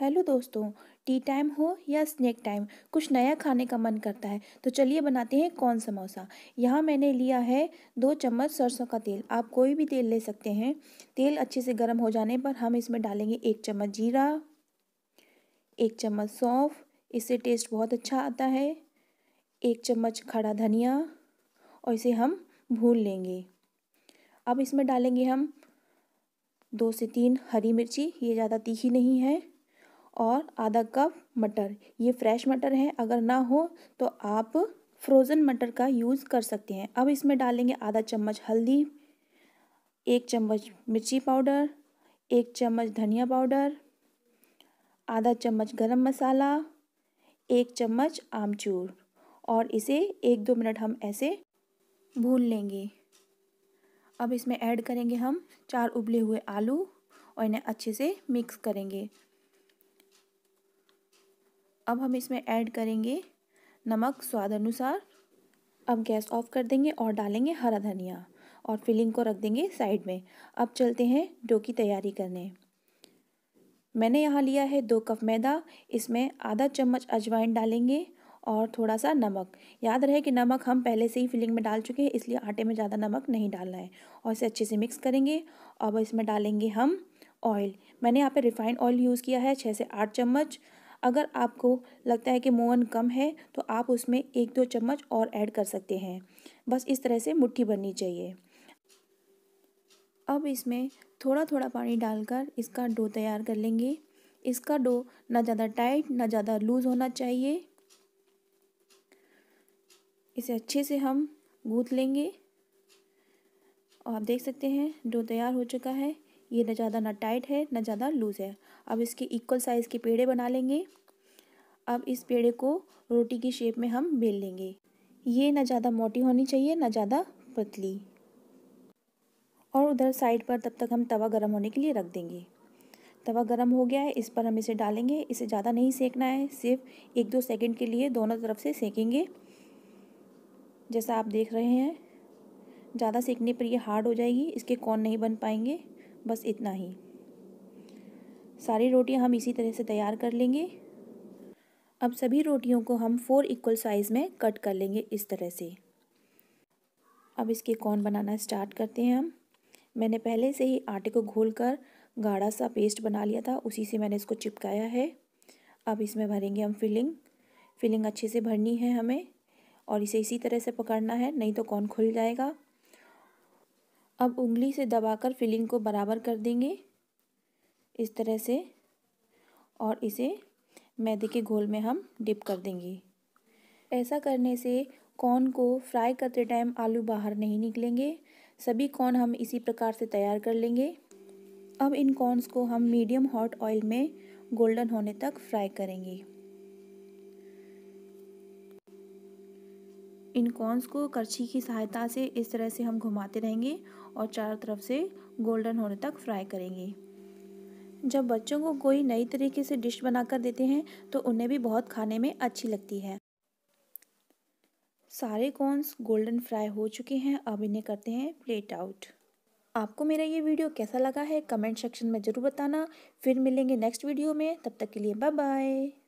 hello दोस्तों T time हो या स्नैक टाइम कुछ नया खाने का मन करता है तो चलिए बनाते हैं कौन समोसा यहाँ मैंने लिया है दो चम्मच सरसों का तेल आप कोई भी तेल ले सकते हैं तेल अच्छे से गर्म हो जाने पर हम इसमें डालेंगे एक चम्मच जीरा एक चम्मच सौंफ इससे टेस्ट बहुत अच्छा आता है एक चम्मच खड़ा धनिया और इसे हम भून लेंगे अब इसमें डालेंगे हम दो से तीन हरी मिर्ची ये ज़्यादा तीखी नहीं है और आधा कप मटर ये फ्रेश मटर है अगर ना हो तो आप फ्रोज़न मटर का यूज़ कर सकते हैं अब इसमें डालेंगे आधा चम्मच हल्दी एक चम्मच मिर्ची पाउडर एक चम्मच धनिया पाउडर आधा चम्मच गरम मसाला एक चम्मच आमचूर और इसे एक दो मिनट हम ऐसे भून लेंगे अब इसमें ऐड करेंगे हम चार उबले हुए आलू और इन्हें अच्छे से मिक्स करेंगे अब हम इसमें ऐड करेंगे नमक स्वाद अनुसार अब गैस ऑफ कर देंगे और डालेंगे हरा धनिया और फिलिंग को रख देंगे साइड में अब चलते हैं डो की तैयारी करने मैंने यहाँ लिया है दो कप मैदा इसमें आधा चम्मच अजवाइन डालेंगे और थोड़ा सा नमक याद रहे कि नमक हम पहले से ही फिलिंग में डाल चुके हैं इसलिए आटे में ज़्यादा नमक नहीं डालना है और इसे अच्छे से मिक्स करेंगे अब इसमें डालेंगे हम ऑयल मैंने यहाँ पे रिफाइंड ऑयल यूज़ किया है छः से आठ चम्मच अगर आपको लगता है कि मोहन कम है तो आप उसमें एक दो चम्मच और ऐड कर सकते हैं बस इस तरह से मुट्ठी बननी चाहिए अब इसमें थोड़ा थोड़ा पानी डालकर इसका डो तैयार कर लेंगे इसका डो ना ज़्यादा टाइट ना ज़्यादा लूज़ होना चाहिए इसे अच्छे से हम गूँथ लेंगे और आप देख सकते हैं डो तैयार हो चुका है ये ना ज़्यादा ना टाइट है ना ज़्यादा लूज़ है अब इसके इक्वल साइज़ के पेड़े बना लेंगे अब इस पेड़े को रोटी की शेप में हम बेल लेंगे ये ना ज़्यादा मोटी होनी चाहिए ना ज़्यादा पतली और उधर साइड पर तब तक हम तवा गर्म होने के लिए रख देंगे तवा गर्म हो गया है इस पर हम इसे डालेंगे इसे ज़्यादा नहीं सेकना है सिर्फ एक दो सेकंड के लिए दोनों तरफ से सेकेंगे जैसा आप देख रहे हैं ज़्यादा सेकने पर ये हार्ड हो जाएगी इसके कौन नहीं बन पाएंगे बस इतना ही सारी रोटियां हम इसी तरह से तैयार कर लेंगे अब सभी रोटियों को हम फोर इक्वल साइज़ में कट कर लेंगे इस तरह से अब इसके कौन बनाना स्टार्ट करते हैं हम मैंने पहले से ही आटे को घोल कर गाढ़ा सा पेस्ट बना लिया था उसी से मैंने इसको चिपकाया है अब इसमें भरेंगे हम फिलिंग फिलिंग अच्छे से भरनी है हमें और इसे इसी तरह से पकड़ना है नहीं तो कौन खुल जाएगा अब उंगली से दबाकर फिलिंग को बराबर कर देंगे इस तरह से और इसे मैदे के घोल में हम डिप कर देंगे ऐसा करने से कॉर्न को फ्राई करते टाइम आलू बाहर नहीं निकलेंगे सभी कॉर्न हम इसी प्रकार से तैयार कर लेंगे अब इन कॉर्नस को हम मीडियम हॉट ऑयल में गोल्डन होने तक फ्राई करेंगे इन कॉन्स को करछी की सहायता से इस तरह से हम घुमाते रहेंगे और चारों तरफ से गोल्डन होने तक फ्राई करेंगे जब बच्चों को कोई नई तरीके से डिश बनाकर देते हैं तो उन्हें भी बहुत खाने में अच्छी लगती है सारे कॉर्न्स गोल्डन फ्राई हो चुके हैं अब इन्हें करते हैं प्लेट आउट आपको मेरा ये वीडियो कैसा लगा है कमेंट सेक्शन में ज़रूर बताना फिर मिलेंगे नेक्स्ट वीडियो में तब तक के लिए बाय बाय